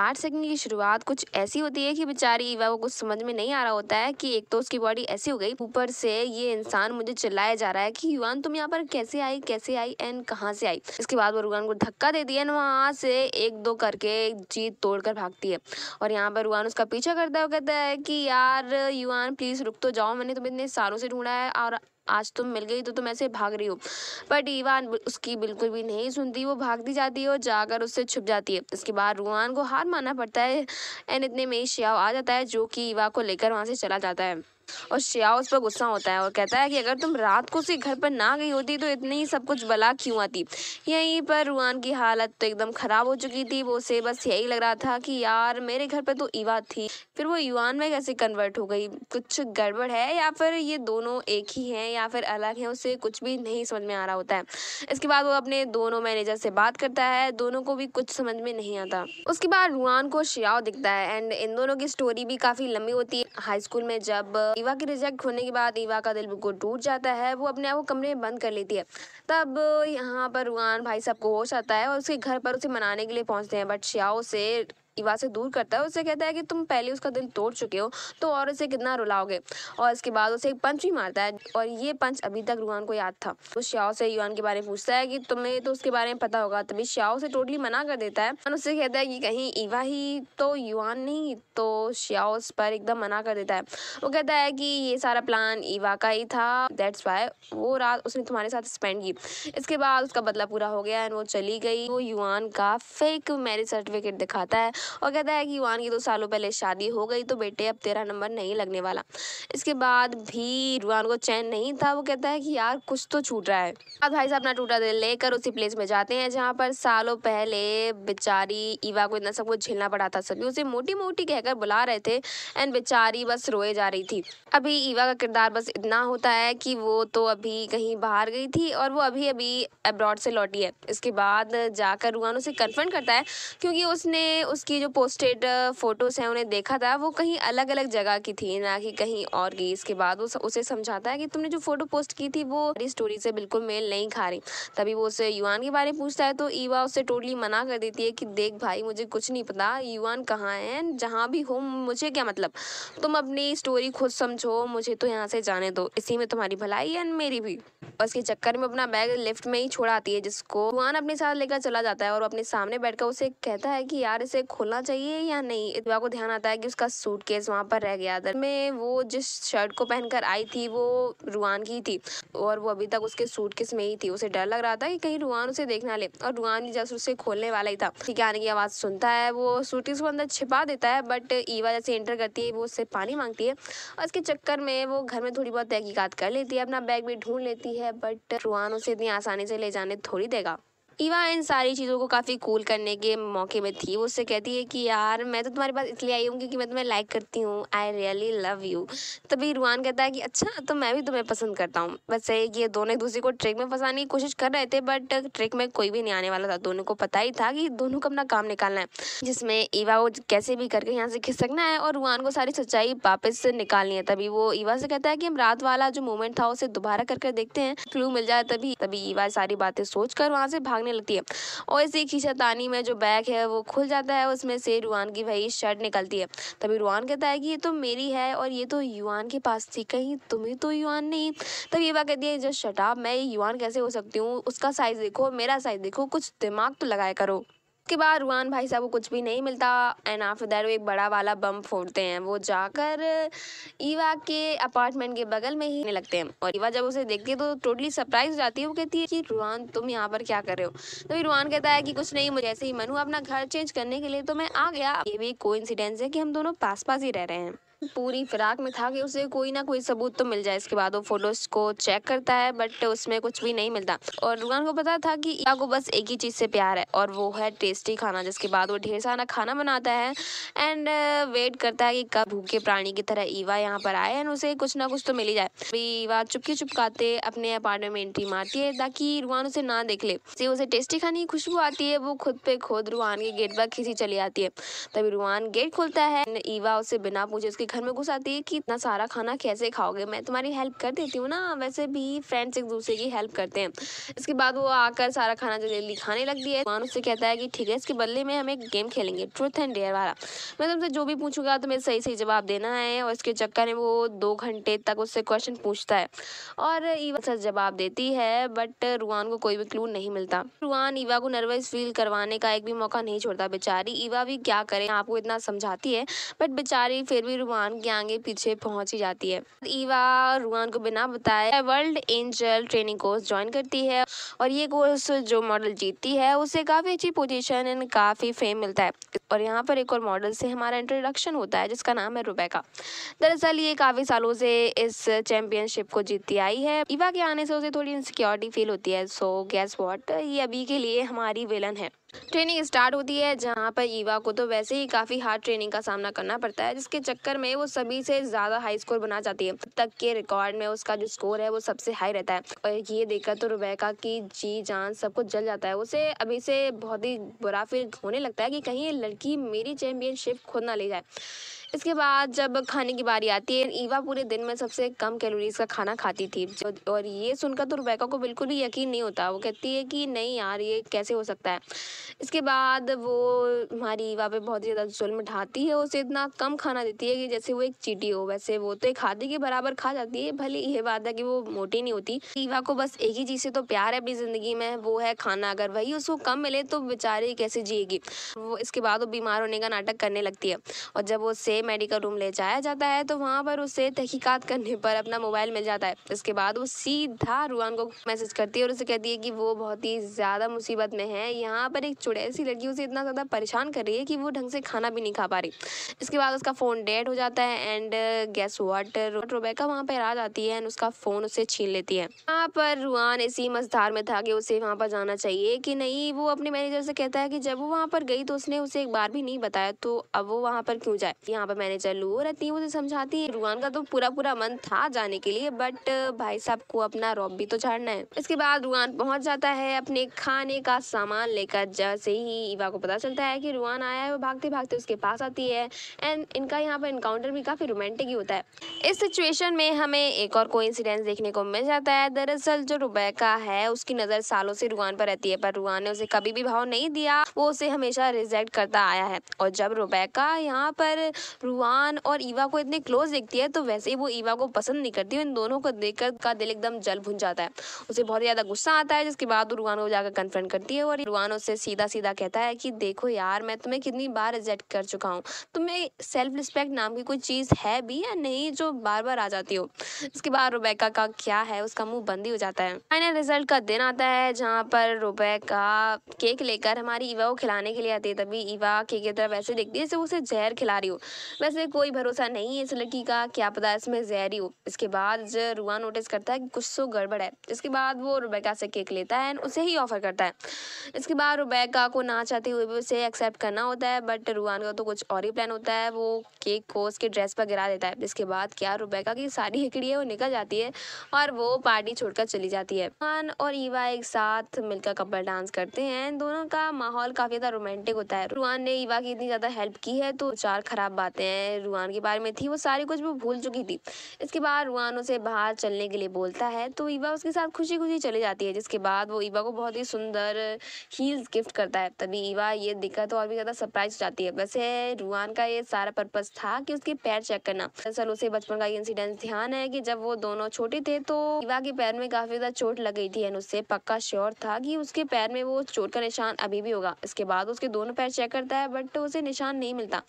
Part second की शुरुआत कुछ ऐसी होती है कि बेचारी ईवा को कुछ समझ में नहीं आ रहा होता है कि एक तो उसकी बॉडी ऐसी हो गई ऊपर से ये इंसान मुझे चिल्लाया जा रहा है कि युवान तुम यहाँ पर कैसे आई कैसे आई एंड कहाँ से आई इसके बाद वो रुगान को धक्का दे दिया वहाँ से एक दो करके जीत तोड़ कर भागती है और यहाँ पर रुगान उसका पीछा करता है वो कहता है कि यार युवान प्लीज़ रुक तो जाओ मैंने तुम्हें इतने सालों से ढूंढा है और आज तुम मिल गई तो तुम ऐसे भाग रही हो बट ईवान उसकी बिल्कुल भी नहीं सुनती वो भागती जाती है और जाकर उससे छुप जाती है इसके बाद रुआन को हार मानना पड़ता है एंड इतने में ही शियाव आ जाता है जो कि ईवा को लेकर वहाँ से चला जाता है और श्या उस पर गुस्सा होता है और कहता है कि अगर तुम रात को उसी घर पर ना गई होती तो इतनी ही सब कुछ बला क्यों आती यहीं पर रुआन की हालत तो एकदम ख़राब हो चुकी थी वो उसे बस यही लग रहा था कि यार मेरे घर पर तो ईवा थी फिर वो युवान में कैसे कन्वर्ट हो गई कुछ गड़बड़ है या फिर ये दोनों एक ही हैं या फिर अलग हैं उसे कुछ भी नहीं समझ में आ रहा होता है इसके बाद वो अपने दोनों मैनेजर से बात करता है दोनों को भी कुछ समझ में नहीं आता उसके बाद रुआन को श्याव दिखता है एंड इन दोनों की स्टोरी भी काफ़ी लंबी होती है हाई स्कूल में जब ईवा के रिजेक्ट होने के बाद ईवा का दिल बिल्कुल टूट जाता है वो अपने आप को कमरे में बंद कर लेती है तब यहाँ पर रुआन भाई सबको होश आता है और उसके घर पर उसे मनाने के लिए पहुँचते हैं बट श्याओ से इवा से दूर करता है उसे कहता है कि तुम पहले उसका दिल तोड़ चुके हो तो और उसे कितना रुलाओगे और इसके बाद उसे एक पंच भी मारता है और ये पंच अभी तक रुहान को याद था तो श्याओ से युवान के बारे में पूछता है कि तुम्हें तो उसके बारे में पता होगा तभी श्याओ से टोटली मना कर देता है और उससे कहता है कि कहीं इवा ही तो युवान नहीं तो श्याओ उस पर एकदम मना कर देता है वो कहता है कि ये सारा प्लान इवा का ही था दैट्स वाई वो रात उसने तुम्हारे साथ स्पेंड की इसके बाद उसका बदला पूरा हो गया एंड वो चली गई वो युवान का फेक मैरिज सर्टिफिकेट दिखाता है और कहता है कि युवान की दो सालों पहले शादी हो गई तो बेटे अब तेरा नंबर नहीं लगने वाला इसके बाद भी युवान को चैन नहीं था वो कहता है कि यार कुछ तो छूट रहा है अब भाई साहब अपना टूटा दिल लेकर उसी प्लेस में जाते हैं जहाँ पर सालों पहले बेचारी ईवा को इतना सब कुछ झेलना पड़ा था सभी उसे मोटी मोटी कहकर बुला रहे थे एंड बेचारी बस रोए जा रही थी अभी ईवा का किरदार बस इतना होता है कि वो तो अभी कहीं बाहर गई थी और वो अभी अभी अब्रॉड से लौटी है इसके बाद जाकर रुआन उसे कन्फर्म करता है क्योंकि उसने उसकी की जो पोस्टेड फ़ोटोज़ हैं उन्हें देखा था वो कहीं अलग अलग जगह की थी ना कि कहीं और गई इसके बाद वो उसे समझाता है कि तुमने जो फ़ोटो पोस्ट की थी वो स्टोरी से बिल्कुल मेल नहीं खा रही तभी वो उसे युवान के बारे में पूछता है तो ईवा उसे टोटली मना कर देती है कि देख भाई मुझे कुछ नहीं पता युवान कहाँ है जहाँ भी हो मुझे क्या मतलब तुम अपनी स्टोरी खुद समझो मुझे तो यहाँ से जाने दो इसी में तुम्हारी भलाई एंड मेरी भी और इसके चक्कर में अपना बैग लिफ्ट में ही छोड़ आती है जिसको युवान अपने साथ लेकर चला जाता है और अपने सामने बैठकर उसे कहता है कि यार इसे खोलना चाहिए या नहीं इतवा को ध्यान आता है कि उसका सूट केस वहाँ पर रह गया था में वो जिस शर्ट को पहनकर आई थी वो रुआन की थी और वो अभी तक उसके सूट केस में ही थी उसे डर लग रहा था कि कहीं रुआन उसे देख ना ले और रुआन ही जैसे उसे खोलने वाला ही था ठीक आने की आवाज़ सुनता है वो सूट केस को अंदर छिपा देता है बट ईवा जैसे एंटर करती है वो उससे पानी मांगती है और इसके चक्कर में वो घर में थोड़ी बहुत तहकीक़त कर लेती है अपना बैग भी ढूंढ लेती है बट रुआन उसे इतनी आसानी से ले जाने थोड़ी देगा ईवा इन सारी चीज़ों को काफ़ी कूल करने के मौके में थी वो उससे कहती है कि यार मैं तो तुम्हारे पास इसलिए आई हूँ क्योंकि मैं तुम्हें लाइक करती हूँ आई रियली लव यू तभी रुआन कहता है कि अच्छा तो मैं भी तुम्हें पसंद करता हूँ वैसे ये दोनों एक दूसरे को ट्रिक में फंसाने की कोशिश कर रहे थे बट ट्रिक में कोई भी नहीं आने वाला था दोनों को पता ही था कि दोनों को अपना काम निकालना है जिसमें ईवा को कैसे भी करके यहाँ से खिसकना है और रुआन को सारी सच्चाई वापस निकालनी है तभी वो ईवा से कहता है कि हम रात वाला जो मोमेंट था उसे दोबारा करके देखते हैं क्लू मिल जाए तभी तभी ईवा सारी बातें सोच कर वहाँ से भागने में लगती है और इसी खींचातानी में जो बैग है वो खुल जाता है उसमें से रुआन की भाई शर्ट निकलती है तभी रुआन कहता है कि ये तो मेरी है और ये तो युवान के पास थी कहीं तुम्हें तो युवान नहीं तब ये बात कहती है जो शटाप मैं ये युवान कैसे हो सकती हूँ उसका साइज़ देखो मेरा साइज़ देखो कुछ दिमाग तो लगाया करो उसके बाद रुआन भाई साहब को कुछ भी नहीं मिलता एंड आफ्टर दैट वो एक बड़ा वाला बम फोड़ते हैं वो जाकर ईवा के अपार्टमेंट के बगल में ही लगते हैं और ईवा जब उसे देखती है तो टोटली सरप्राइज हो जाती है वो कहती है कि रुआन तुम यहाँ पर क्या कर रहे हो तो रुआन कहता है कि कुछ नहीं मुझे ऐसे ही मनु अपना घर चेंज करने के लिए तो मैं आ गया ये भी कोई है कि हम दोनों पास पास ही रह रहे हैं पूरी फिराक में था कि उसे कोई ना कोई सबूत तो मिल जाए इसके बाद वो फोटोज को चेक करता है बट उसमें कुछ भी नहीं मिलता और रुहान को पता था कि ईया को बस एक ही चीज़ से प्यार है और वो है टेस्टी खाना जिसके बाद वो ढेर सारा खाना बनाता है एंड वेट uh, करता है कि कब भूखे प्राणी की तरह ईवा यहाँ पर आए एंड उसे कुछ ना कुछ तो मिल ही जाए ईवा चुपके चुपकाते अपने अपार्टमेंट में एंट्री मारती है ताकि रुहान उसे ना देख ले उसे टेस्टी खाने की खुशबू आती है वो खुद पे खुद रुहान के गेट पर खींची चली आती है तभी रुहान गेट खोलता है ईवा उसे बिना पूछे उसकी घर में घुस आती है कि इतना सारा खाना कैसे खाओगे मैं तुम्हारी हेल्प कर देती हूँ ना वैसे भी फ्रेंड्स एक दूसरे की हेल्प करते हैं इसके बाद वो आकर सारा खाना जल्दी खाने लगती है मान उससे कहता है कि ठीक है इसके बदले में हम एक गेम खेलेंगे ट्रूथ एंड डेयर वाला मैं तुमसे जो भी पूछूंगा तुम्हें सही सही जवाब देना है और इसके चक्कर में वो दो घंटे तक उससे क्वेश्चन पूछता है और ईवा सर जवाब देती है बट रुआन को कोई भी क्लू नहीं मिलता रुआन ईवा को नर्वस फील करवाने का एक भी मौका नहीं छोड़ता बेचारी ईवा भी क्या करे आपको इतना समझाती है बट बेचारी फिर भी रुआन रुआन के आगे पीछे पहुंच ही जाती है ईवा रुआन को बिना बताए world angel training course join करती है और ये कोर्स जो मॉडल जीतती है उसे काफ़ी अच्छी पोजीशन एंड काफ़ी फेम मिलता है और यहाँ पर एक और मॉडल से हमारा इंट्रोडक्शन होता है जिसका नाम है रुबैका दरअसल ये काफ़ी सालों से इस चैम्पियनशिप को जीतती आई है ईवा के आने से उसे थोड़ी इनसिक्योरिटी फील होती है सो गैस वॉट ये अभी के लिए हमारी विलन है ट्रेनिंग स्टार्ट होती है जहाँ पर ईवा को तो वैसे ही काफ़ी हार्ड ट्रेनिंग का सामना करना पड़ता है जिसके चक्कर में वो सभी से ज़्यादा हाई स्कोर बना जाती है तक के रिकॉर्ड में उसका जो स्कोर है वो सबसे हाई रहता है और ये देखकर तो रुबैका की जी जान सब कुछ जल जाता है उसे अभी से बहुत ही बुरा फील होने लगता है कि कहीं ये लड़की मेरी चैम्पियनशिप खुद ना ले जाए इसके बाद जब खाने की बारी आती है ईवा पूरे दिन में सबसे कम कैलोरीज का खाना खाती थी और ये सुनकर तो रुबैका को बिल्कुल ही यकीन नहीं होता वो कहती है कि नहीं यार ये कैसे हो सकता है इसके बाद वो हमारी ईवा पे बहुत ज़्यादा जुल्म ढाती है उसे इतना कम खाना देती है कि जैसे वो एक चीटी हो वैसे वो तो एक हाथी के बराबर खा जाती है भले यह बात है कि वो मोटी नहीं होती ईवा को बस एक ही चीज़ से तो प्यार है अपनी ज़िंदगी में वो है खाना अगर वही उसको कम मिले तो बेचारे कैसे जिएगी वो इसके बाद वो बीमार होने का नाटक करने लगती है और जब वो सेब मेडिकल रूम ले जाया जाता है तो वहाँ पर उसे तहकीकात करने पर अपना मोबाइल मिल जाता है इसके बाद वो सीधा रुआन को मैसेज करती है और उसे कहती है कि वो बहुत ही ज़्यादा मुसीबत में है यहाँ पर एक चुड़ैसी लड़की उसे इतना ज़्यादा परेशान कर रही है कि वो ढंग से खाना भी नहीं खा पा रही इसके बाद उसका फ़ोन डेड हो जाता है एंड गैस वाटर रोबैका वहाँ पर आ जाती है एंड उसका फ़ोन उसे छीन लेती है यहाँ पर रुआन इसी मजदार में था कि उसे वहाँ पर जाना चाहिए कि नहीं वो अपने मैनेजर से कहता है कि जब वो वहाँ पर गई तो उसने उसे एक बार भी नहीं बताया तो अब वो वहाँ पर क्यों जाए यहाँ पर मैनेजर लू रहती है मुझे समझाती है रुआन का तो पूरा पूरा मन था जाने के लिए बट भाई साहब को अपना रॉब भी तो झाड़ना है इसके बाद रुआन पहुंच जाता है अपने खाने का सामान लेकर जैसे ही ईवा को पता चलता है की रुआन आया है वो भागते भागते उसके पास आती है एंड इनका यहाँ पर इनकाउंटर भी काफ़ी रोमांटिक ही होता है इस सिचुएशन में हमें एक और कोई देखने को मिल जाता है दरअसल जो रुबैका है उसकी नज़र सालों से रुआन पर रहती है पर रुआन ने उसे कभी भी भाव नहीं दिया वो उसे हमेशा रिजेक्ट करता आया है और जब रुबैका यहाँ पर रुआन और ईवा को इतने क्लोज देखती है तो वैसे ही वो ईवा को पसंद नहीं करती इन दोनों को देखकर का दिल एकदम जल भुन जाता है उसे बहुत ज़्यादा गुस्सा आता है जिसके बाद रुआन को जाकर कन्फ्रंट करती है और रुआन उससे सीधा सीधा कहता है कि देखो यार मैं तुम्हें कितनी बार रिजेक्ट कर चुका हूँ तुम्हें सेल्फ रिस्पेक्ट नाम की कोई चीज़ है भी या नहीं जो बार बार आ जाती हो इसके बाद रुबैका का क्या है उसका मुंह बंद ही हो जाता है फाइनल रिजल्ट का दिन आता है जहाँ पर रुबैका केक लेकर हमारी ईवा को खिलाने के लिए आती है तभी ईवा केक की तरफ ऐसे देखती है जैसे उसे जहर खिला रही हो वैसे कोई भरोसा नहीं है इस लड़की का क्या पता इसमें जहरी हो इसके बाद रुआ नोटिस करता है कि कुछ सो तो गड़बड़ है इसके बाद वो रुबैका से केक लेता है उसे ही ऑफर करता है इसके बाद रुबैका को ना चाहते हुए भी उसे एक्सेप्ट करना होता है बट रुआन का तो कुछ और ही प्लान होता है वो केक को उसके ड्रेस पर गिरा देता है इसके बाद क्या रुबैका की सारी हिकड़ी है वो निकल जाती है और वो पार्टी छोड़कर चली जाती है रुआन और ईवा एक साथ मिलकर कपड़ डांस करते हैं दोनों का माहौल काफ़ी ज़्यादा रोमांटिक होता है रुआन ने ईवा की इतनी ज़्यादा हेल्प की है तो चार खराब बातें सकते हैं रुआन के बारे में थी वो सारी कुछ वो भूल चुकी थी इसके बाद रुआन उसे बाहर चलने के लिए बोलता है तो ईवा उसके साथ खुशी खुशी चली जाती है जिसके बाद वो ईवा को बहुत ही सुंदर हील्स गिफ्ट करता है तभी ईवा ये दिक्कत तो और भी ज़्यादा सरप्राइज हो जाती है वैसे रुआन का ये सारा पर्पज़ था कि उसके पैर चेक करना दरअसल उसे बचपन का इंसिडेंस ध्यान है कि जब वो दोनों छोटे थे तो ईवा के पैर में काफ़ी ज़्यादा चोट लग गई थी एंड उससे पक्का श्योर था कि उसके पैर में वो चोट का निशान अभी भी होगा इसके बाद उसके दोनों पैर चेक करता है बट उसे निशान नहीं मिलता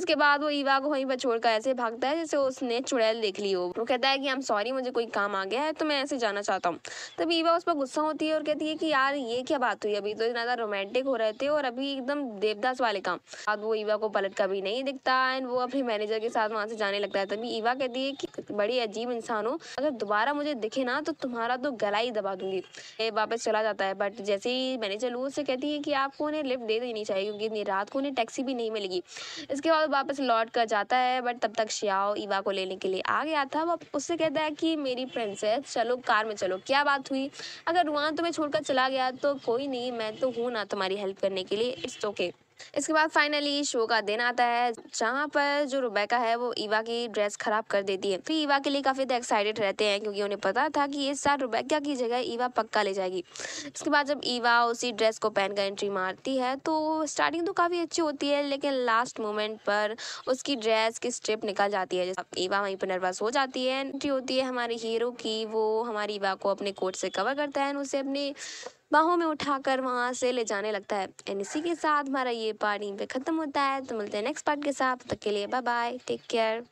इसके बाद बाद वो ईवा को वहीं पर छोड़कर ऐसे भागता है जैसे उसने चुड़ैल देख ली हो वो कहता है कि हम सॉरी मुझे कोई काम आ गया है तो मैं ऐसे जाना चाहता हूँ तब ईवा उस पर गुस्सा होती है और कहती है कि यार ये क्या बात हुई अभी तो इतना ज़्यादा रोमांटिक हो रहे थे और अभी एकदम देवदास वाले काम बाद वो ईवा को पलट का भी नहीं दिखता एंड वो अपने मैनेजर के साथ वहाँ से जाने लगता है तभी ईवा कहती है कि बड़ी अजीब इंसान हो अगर दोबारा मुझे दिखे ना तो तुम्हारा तो गला ही दबा दूंगी ये वापस चला जाता है बट जैसे ही मैनेजर लू उससे कहती है कि आपको उन्हें लिफ्ट दे देनी चाहिए क्योंकि इतनी रात को उन्हें टैक्सी भी नहीं मिलेगी इसके बाद वापस लौट कर जाता है बट तब तक श्याओ ईवा को लेने के लिए आ गया था वह उससे कहता है कि मेरी प्रिंसेस चलो कार में चलो क्या बात हुई अगर रुआन तुम्हें छोड़कर चला गया तो कोई नहीं मैं तो हूँ ना तुम्हारी हेल्प करने के लिए इट्स ओके okay. इसके बाद फाइनली शो का दिन आता है जहाँ पर जो रुबैका है वो ईवा की ड्रेस खराब कर देती है फिर ईवा के लिए काफ़ी एक्साइटेड तो रहते हैं क्योंकि उन्हें पता था कि इस साल रुबैका की जगह ईवा पक्का ले जाएगी इसके बाद जब ईवा उसी ड्रेस को पहनकर एंट्री मारती है तो स्टार्टिंग तो काफ़ी अच्छी होती है लेकिन लास्ट मोमेंट पर उसकी ड्रेस की स्ट्रिप निकल जाती है ईवा वहीं पर नर्वस हो जाती है एंट्री होती है हमारे हीरो की वो हमारी ईवा को अपने कोट से कवर करता है उसे अपनी बाहों में उठाकर वहाँ से ले जाने लगता है एंड इसी के साथ हमारा ये पार्ट यहीं पे ख़त्म होता है तो मिलते हैं नेक्स्ट पार्ट के साथ तक के लिए बाय बाय टेक केयर